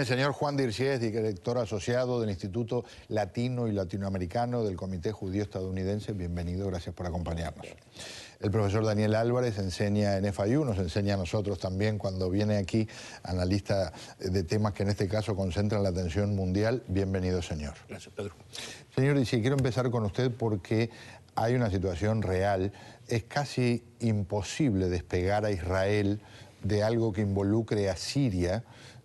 El señor Juan Dirciés, director asociado del Instituto Latino y Latinoamericano del Comité Judío Estadounidense, bienvenido, gracias por acompañarnos. El profesor Daniel Álvarez enseña en FIU, nos enseña a nosotros también cuando viene aquí, a la lista de temas que en este caso concentran la atención mundial. Bienvenido, señor. Gracias, Pedro. Señor Dirciés, quiero empezar con usted porque hay una situación real. Es casi imposible despegar a Israel de algo que involucre a Siria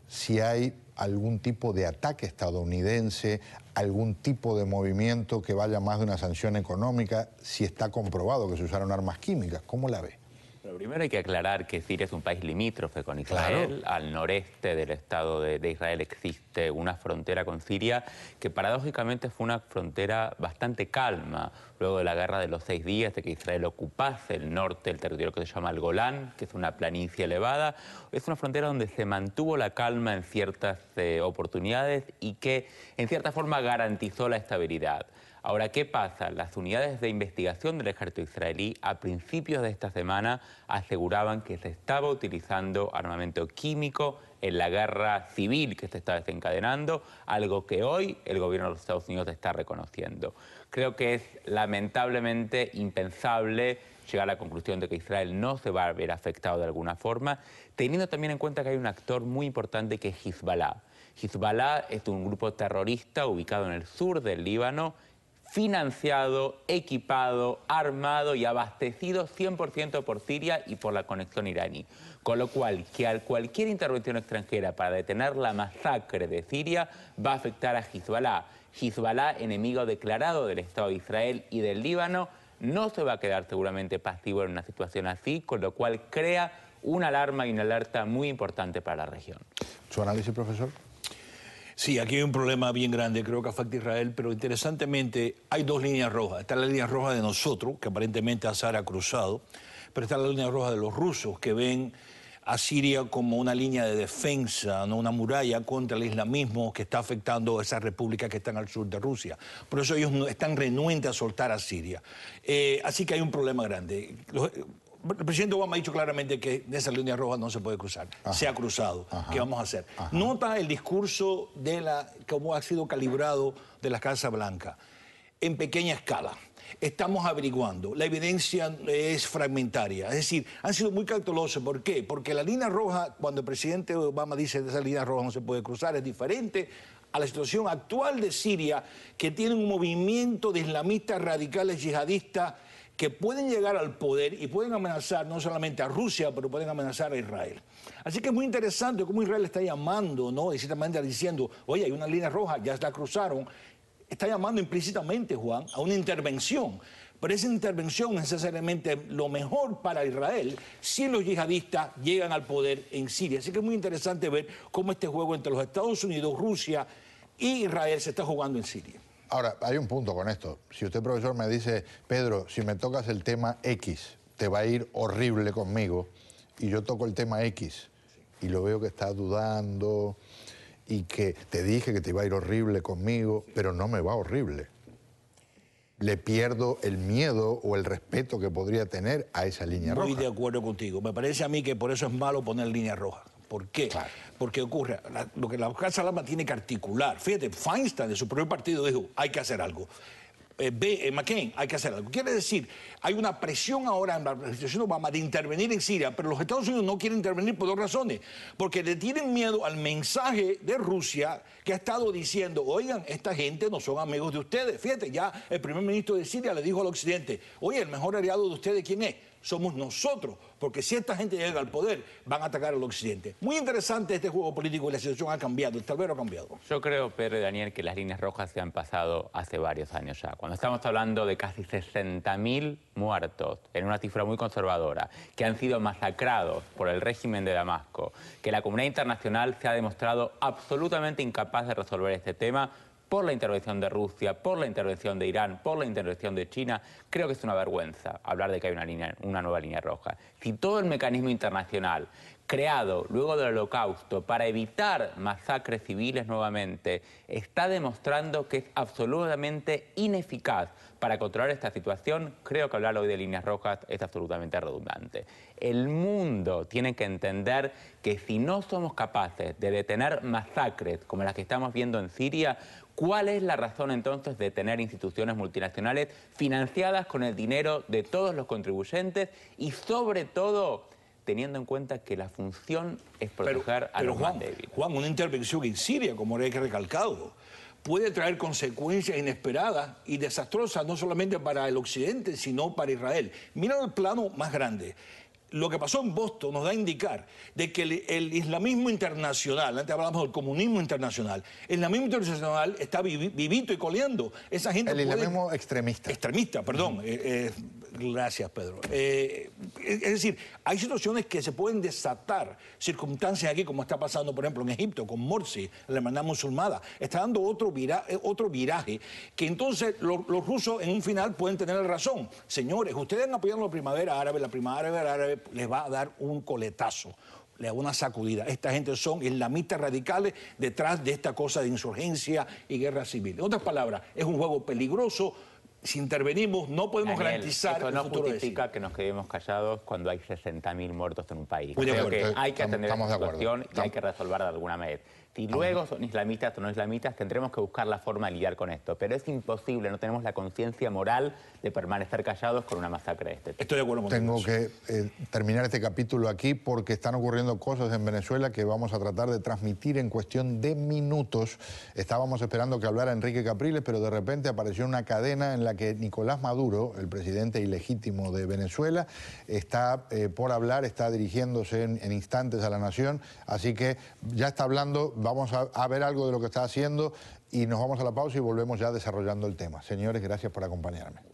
si hay algún tipo de ataque estadounidense, algún tipo de movimiento que vaya más de una sanción económica, si está comprobado que se usaron armas químicas. ¿Cómo la ve? Lo primero hay que aclarar que Siria es un país limítrofe con Israel. Al noreste del Estado de, Israel existe una frontera con Siria que paradójicamente fue una frontera bastante calma luego de la guerra de los seis días, de que Israel ocupase el norte, el territorio que se llama el Golán, que es una planicie elevada. Es una frontera donde se mantuvo la calma en ciertas eh, oportunidades y que en cierta forma garantizó la estabilidad. Ahora, ¿qué pasa? Las unidades de investigación del ejército israelí a principios de esta semana aseguraban que se estaba utilizando armamento químico en la guerra civil que se está desencadenando, algo que hoy el gobierno de los Estados Unidos está reconociendo. Creo que es lamentablemente impensable llegar a la conclusión de que Israel no se va a ver afectado de alguna forma, teniendo también en cuenta que hay un actor muy importante que es Hezbollah. Hezbollah es un grupo terrorista ubicado en el sur del Líbano financiado, equipado, armado y abastecido 100% por Siria y por la conexión iraní. Con lo cual, que cualquier intervención extranjera para detener la masacre de Siria va a afectar a Hezbollah. Hezbollah, enemigo declarado del Estado de Israel y del Líbano, no se va a quedar seguramente pasivo en una situación así, con lo cual crea una alarma y una alerta muy importante para la región. ¿Su análisis, profesor? Sí, aquí hay un problema bien grande, creo que afecta a Israel, pero interesantemente hay dos líneas rojas. Está la línea roja de nosotros, que aparentemente Azar ha cruzado, pero está la línea roja de los rusos, que ven a Siria como una línea de defensa, no una muralla contra el islamismo que está afectando a esas repúblicas que están al sur de Rusia. Por eso ellos están renuentes a soltar a Siria. Eh, así que hay un problema grande. El presidente Obama ha dicho claramente que esa línea roja no se puede cruzar. Se ha cruzado. ¿Qué vamos a hacer? Nota el discurso de la cómo ha sido calibrado de la Casa Blanca en pequeña escala. Estamos averiguando. La evidencia es fragmentaria. Es decir, han sido muy cautelosos. ¿Por qué? Porque la línea roja, cuando el presidente Obama dice que esa línea roja no se puede cruzar, es diferente a la situación actual de Siria, que tiene un movimiento de islamistas radicales yihadistas que pueden llegar al poder y pueden amenazar no solamente a Rusia, pero pueden amenazar a Israel. Así que es muy interesante cómo Israel está llamando, ¿no? De diciendo, oye, hay una línea roja, ya la cruzaron. Está llamando implícitamente, Juan, a una intervención. Pero esa intervención es necesariamente lo mejor para Israel si los yihadistas llegan al poder en Siria. Así que es muy interesante ver cómo este juego entre los Estados Unidos, Rusia e Israel se está jugando en Siria. Ahora, hay un punto con esto. Si usted, profesor, me dice, Pedro, si me tocas el tema X, te va a ir horrible conmigo, y yo toco el tema X, y lo veo que está dudando, y que te dije que te iba a ir horrible conmigo, pero no me va horrible. Le pierdo el miedo o el respeto que podría tener a esa línea roja. Muy de acuerdo contigo. Me parece a mí que por eso es malo poner línea roja. ¿Por qué? Porque ocurre, lo que la Casa Salama tiene que articular. Fíjate, Feinstein de su propio partido dijo, hay que hacer algo. Eh, eh, McCain, hay que hacer algo. Quiere decir hay una presión ahora en la administración Obama de intervenir en Siria, pero los Estados Unidos no quieren intervenir por dos razones. Porque le tienen miedo al mensaje de Rusia que ha estado diciendo, oigan, esta gente no son amigos de ustedes. Fíjate, ya el primer ministro de Siria le dijo al Occidente, oye, el mejor aliado de ustedes, ¿quién es? somos nosotros, porque si esta gente llega al poder, van a atacar al Occidente. Muy interesante este juego político y la situación ha cambiado, el tablero ha cambiado. Yo creo, Pedro Daniel, que las líneas rojas se han pasado hace varios años ya. Cuando estamos hablando de casi 60.000 muertos, en una cifra muy conservadora, que han sido masacrados por el régimen de Damasco, que la comunidad internacional se ha demostrado absolutamente incapaz de resolver este tema por la intervención de Rusia, por la intervención de Irán, por la intervención de China, creo que es una vergüenza hablar de que hay una, línea, una nueva línea roja. Si todo el mecanismo internacional creado luego del holocausto para evitar masacres civiles nuevamente, está demostrando que es absolutamente ineficaz para controlar esta situación, creo que hablar hoy de líneas rojas es absolutamente redundante. El mundo tiene que entender que si no somos capaces de detener masacres como las que estamos viendo en Siria, ¿Cuál es la razón entonces de tener instituciones multinacionales financiadas con el dinero de todos los contribuyentes y sobre todo teniendo en cuenta que la función es proteger a los Juan, débiles. Juan, una intervención en Siria, como le he recalcado, puede traer consecuencias inesperadas y desastrosas, no solamente para el occidente, sino para Israel. Mira el plano más grande. Lo que pasó en Boston nos da a indicar de que el, islamismo internacional, antes hablábamos del comunismo internacional, el islamismo internacional está vivito y coleando. Esa gente el islamismo extremista. Extremista, perdón. Eh, eh, gracias, Pedro. Eh, es decir, hay situaciones que se pueden desatar, circunstancias aquí como está pasando, por ejemplo, en Egipto con Morsi, la hermandad musulmana, está dando otro, eh, viraje que entonces los rusos en un final pueden tener la razón. Señores, ustedes han apoyado la primavera árabe, la primavera árabe les va a dar un coletazo le da una sacudida. Esta gente son islamistas radicales detrás de esta cosa de insurgencia y guerra civil. En otras palabras, es un juego peligroso si intervenimos, no podemos garantizar eso no justifica que nos quedemos callados cuando hay 60.000 muertos en un país. Creo que hay que atender la cuestión y hay que resolverla de alguna manera. Si luego son islamistas o no islamitas... tendremos que buscar la forma de lidiar con esto. Pero es imposible, no tenemos la conciencia moral de permanecer callados con una masacre de este tipo. Estoy de acuerdo con Tengo que eh, terminar este capítulo aquí porque están ocurriendo cosas en Venezuela que vamos a tratar de transmitir en cuestión de minutos. Estábamos esperando que hablara Enrique Capriles, pero de repente apareció una cadena en la que Nicolás Maduro, el presidente ilegítimo de Venezuela, está eh, por hablar, está dirigiéndose en, instantes a la nación, así que ya está hablando, vamos a ver algo de lo que está haciendo y nos vamos a la pausa y volvemos ya desarrollando el tema. Señores, gracias por acompañarme.